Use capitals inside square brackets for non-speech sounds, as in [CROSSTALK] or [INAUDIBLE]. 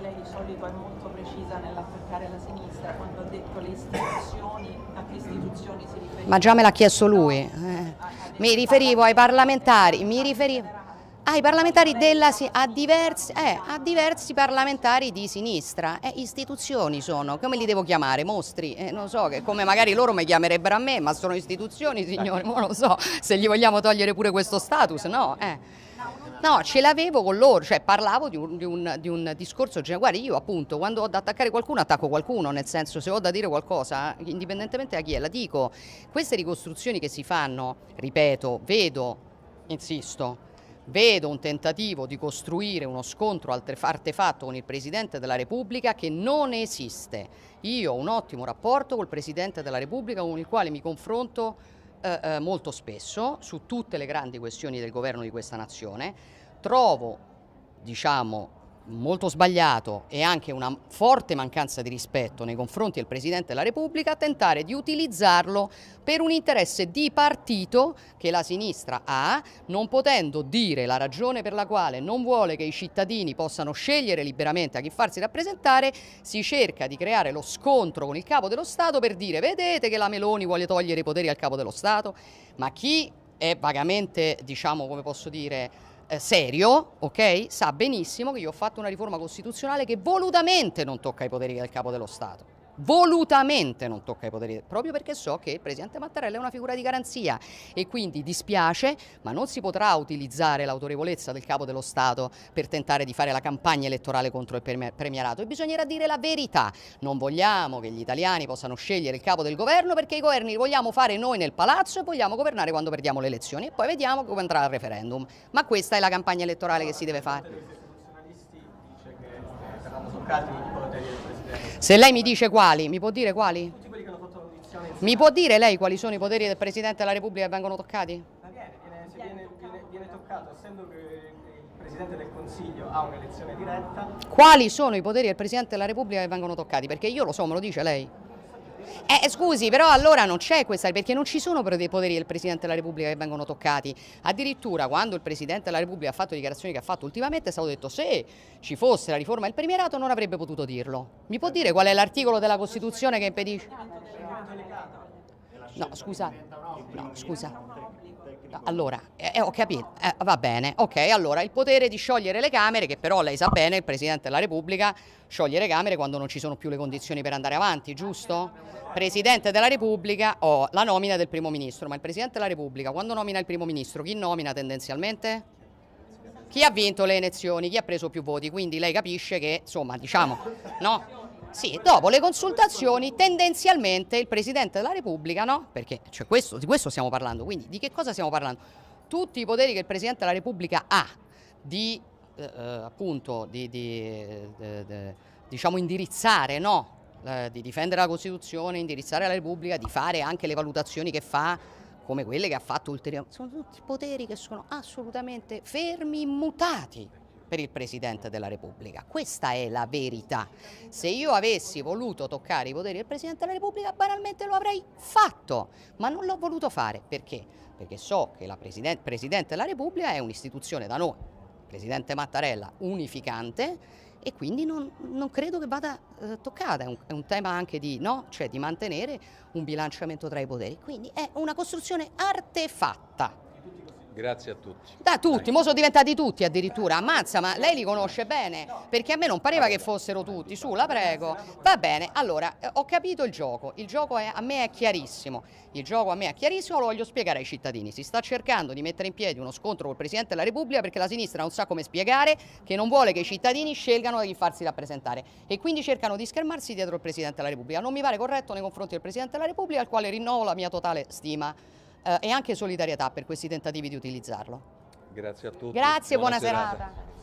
lei di solito è molto precisa nell'attaccare la sinistra, quando ha detto le istituzioni, a che istituzioni si riferiva? Ma già me l'ha chiesto lui, eh. mi riferivo ai parlamentari, mi riferivo... Ai parlamentari della a diversi, eh, a diversi parlamentari di sinistra, eh, istituzioni sono, come li devo chiamare? Mostri? Eh, non so, come magari loro mi chiamerebbero a me, ma sono istituzioni signore, [LAUGHS] non lo so se gli vogliamo togliere pure questo status, no? Eh. No, ce l'avevo con loro, cioè parlavo di un, di un, di un discorso generale. Guarda, io appunto quando ho da attaccare qualcuno attacco qualcuno, nel senso se ho da dire qualcosa, indipendentemente da chi è, la dico. Queste ricostruzioni che si fanno, ripeto, vedo, insisto, vedo un tentativo di costruire uno scontro artefatto con il Presidente della Repubblica che non esiste. Io ho un ottimo rapporto col Presidente della Repubblica con il quale mi confronto eh, eh, molto spesso su tutte le grandi questioni del governo di questa nazione, trovo diciamo molto sbagliato e anche una forte mancanza di rispetto nei confronti del Presidente della Repubblica tentare di utilizzarlo per un interesse di partito che la sinistra ha, non potendo dire la ragione per la quale non vuole che i cittadini possano scegliere liberamente a chi farsi rappresentare, si cerca di creare lo scontro con il capo dello Stato per dire vedete che la Meloni vuole togliere i poteri al capo dello Stato, ma chi è vagamente, diciamo come posso dire, eh, serio, ok? sa benissimo che io ho fatto una riforma costituzionale che volutamente non tocca i poteri del capo dello Stato volutamente non tocca i poteri, proprio perché so che il Presidente Mattarella è una figura di garanzia e quindi dispiace, ma non si potrà utilizzare l'autorevolezza del Capo dello Stato per tentare di fare la campagna elettorale contro il premierato e bisognerà dire la verità, non vogliamo che gli italiani possano scegliere il Capo del Governo perché i governi li vogliamo fare noi nel Palazzo e vogliamo governare quando perdiamo le elezioni e poi vediamo come andrà il referendum, ma questa è la campagna elettorale che si deve fare. Se lei mi dice quali, mi può dire quali? Tutti quelli che hanno fatto l'audizione. Mi può dire lei quali sono i poteri del Presidente della Repubblica che vengono toccati? Ma viene, viene, viene, viene toccato, essendo che il Presidente del Consiglio ha un'elezione diretta. Quali sono i poteri del Presidente della Repubblica che vengono toccati? Perché io lo so, me lo dice lei. Eh, eh, scusi, però allora non c'è questa, perché non ci sono dei poteri del Presidente della Repubblica che vengono toccati. Addirittura quando il Presidente della Repubblica ha fatto dichiarazioni che ha fatto ultimamente è stato detto se ci fosse la riforma del premierato non avrebbe potuto dirlo. Mi può certo. dire qual è l'articolo della Costituzione che impedisce? No, scusa. No, scusa. Allora, eh, eh, ho capito, eh, va bene, ok, allora il potere di sciogliere le Camere, che però lei sa bene, il Presidente della Repubblica scioglie le Camere quando non ci sono più le condizioni per andare avanti, giusto? Presidente della Repubblica o oh, la nomina del Primo Ministro, ma il Presidente della Repubblica quando nomina il Primo Ministro, chi nomina tendenzialmente? Chi ha vinto le elezioni, chi ha preso più voti, quindi lei capisce che, insomma, diciamo, no? Sì, dopo le consultazioni tendenzialmente il Presidente della Repubblica, no? Perché cioè questo, di questo stiamo parlando, quindi di che cosa stiamo parlando? Tutti i poteri che il Presidente della Repubblica ha di, eh, eh appunto, di, di, di diciamo indirizzare, no? Eh, di difendere la Costituzione, indirizzare la Repubblica, di fare anche le valutazioni che fa come quelle che ha fatto ulteriormente. Sono tutti poteri che sono assolutamente fermi, immutati per il Presidente della Repubblica. Questa è la verità. Se io avessi voluto toccare i poteri del Presidente della Repubblica, banalmente lo avrei fatto, ma non l'ho voluto fare. Perché? Perché so che la Presidente, Presidente della Repubblica è un'istituzione da noi, Presidente Mattarella, unificante, e quindi non, non, credo che vada eh, toccata, è un, è un, tema anche di, no? cioè di mantenere un bilanciamento tra i poteri, quindi è una costruzione artefatta. Grazie a tutti. Da tutti, mo sono diventati tutti addirittura. Ammazza, ma lei li conosce bene? Perché a me non pareva che fossero tutti. Su, la prego. Va bene, allora, eh, ho capito il gioco. Il gioco è, a me è chiarissimo. Il gioco a me è chiarissimo, lo voglio spiegare ai cittadini. Si sta cercando di mettere in piedi uno scontro col Presidente della Repubblica perché la sinistra non sa come spiegare che non vuole che i cittadini scelgano di farsi rappresentare. E quindi cercano di schermarsi dietro il Presidente della Repubblica. Non mi pare corretto nei confronti del Presidente della Repubblica, al quale rinnovo la mia totale stima eh, e anche solidarietà per questi tentativi di utilizzarlo. Grazie a tutti. Grazie, buona, buona serata. serata.